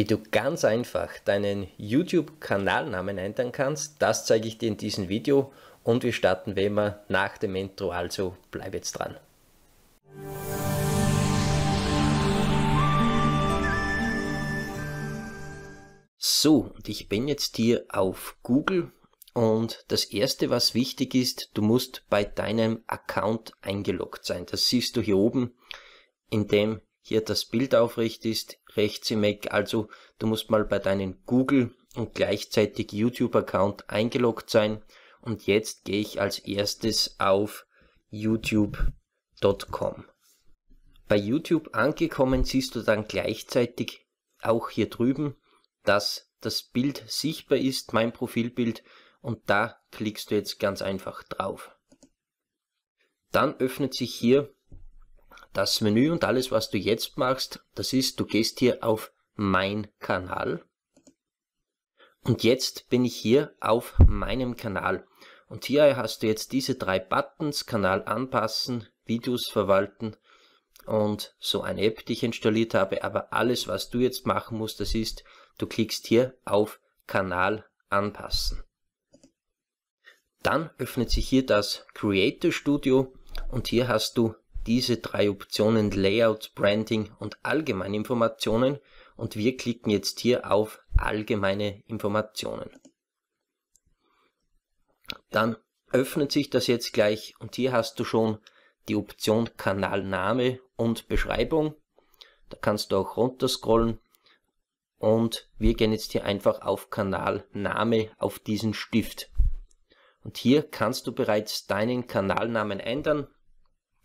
Wie du ganz einfach deinen YouTube-Kanalnamen ändern kannst, das zeige ich dir in diesem Video und wir starten wie immer nach dem Intro, also bleib jetzt dran. So, und ich bin jetzt hier auf Google und das erste, was wichtig ist, du musst bei deinem Account eingeloggt sein. Das siehst du hier oben in dem hier das Bild aufrecht ist, rechts im Mac. Also du musst mal bei deinen Google und gleichzeitig YouTube-Account eingeloggt sein. Und jetzt gehe ich als erstes auf youtube.com. Bei YouTube angekommen siehst du dann gleichzeitig auch hier drüben, dass das Bild sichtbar ist, mein Profilbild, und da klickst du jetzt ganz einfach drauf. Dann öffnet sich hier das Menü und alles, was du jetzt machst, das ist, du gehst hier auf Mein Kanal. Und jetzt bin ich hier auf meinem Kanal. Und hier hast du jetzt diese drei Buttons, Kanal anpassen, Videos verwalten und so eine App, die ich installiert habe. Aber alles, was du jetzt machen musst, das ist, du klickst hier auf Kanal anpassen. Dann öffnet sich hier das Creator Studio und hier hast du diese drei Optionen Layout, Branding und Allgemeine Informationen und wir klicken jetzt hier auf Allgemeine Informationen. Dann öffnet sich das jetzt gleich und hier hast du schon die Option Kanalname und Beschreibung. Da kannst du auch runter scrollen und wir gehen jetzt hier einfach auf Kanalname auf diesen Stift. Und hier kannst du bereits deinen Kanalnamen ändern.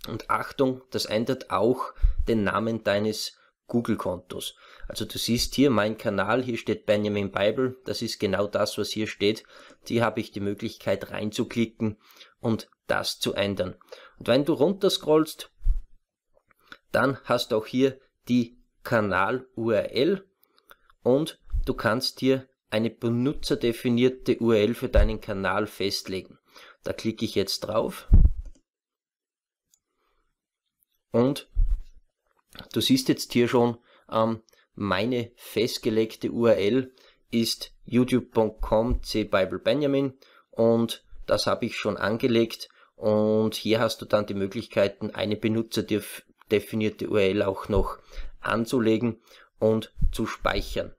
Und Achtung, das ändert auch den Namen deines Google-Kontos. Also du siehst hier mein Kanal, hier steht Benjamin Bible, das ist genau das, was hier steht. Hier habe ich die Möglichkeit reinzuklicken und das zu ändern. Und wenn du runterscrollst, dann hast du auch hier die Kanal-URL und du kannst hier eine benutzerdefinierte URL für deinen Kanal festlegen. Da klicke ich jetzt drauf und du siehst jetzt hier schon, ähm, meine festgelegte URL ist youtube.com cbiblebenjamin und das habe ich schon angelegt und hier hast du dann die Möglichkeiten, eine benutzerdefinierte URL auch noch anzulegen und zu speichern.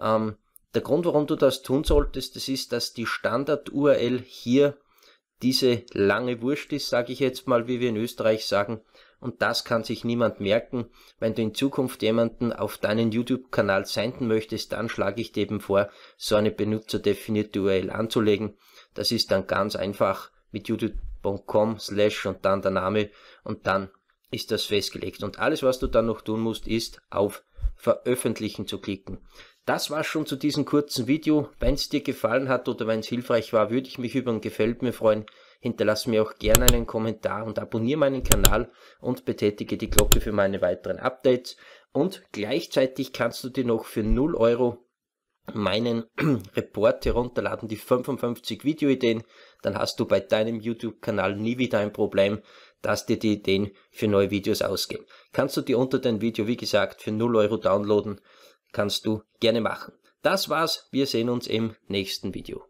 Ähm, der Grund, warum du das tun solltest, das ist, dass die Standard-URL hier diese lange Wurst ist, sage ich jetzt mal, wie wir in Österreich sagen. Und das kann sich niemand merken. Wenn du in Zukunft jemanden auf deinen YouTube-Kanal senden möchtest, dann schlage ich dir eben vor, so eine benutzerdefinierte URL anzulegen. Das ist dann ganz einfach mit youtube.com slash und dann der Name und dann ist das festgelegt. Und alles, was du dann noch tun musst, ist auf Veröffentlichen zu klicken. Das war schon zu diesem kurzen Video. Wenn es dir gefallen hat oder wenn es hilfreich war, würde ich mich über ein Gefällt mir freuen. Hinterlass mir auch gerne einen Kommentar und abonniere meinen Kanal und betätige die Glocke für meine weiteren Updates. Und gleichzeitig kannst du dir noch für 0 Euro meinen Report herunterladen, die 55 Videoideen, dann hast du bei deinem YouTube-Kanal nie wieder ein Problem, dass dir die Ideen für neue Videos ausgehen. Kannst du dir unter dem Video, wie gesagt, für 0 Euro downloaden, kannst du gerne machen. Das war's, wir sehen uns im nächsten Video.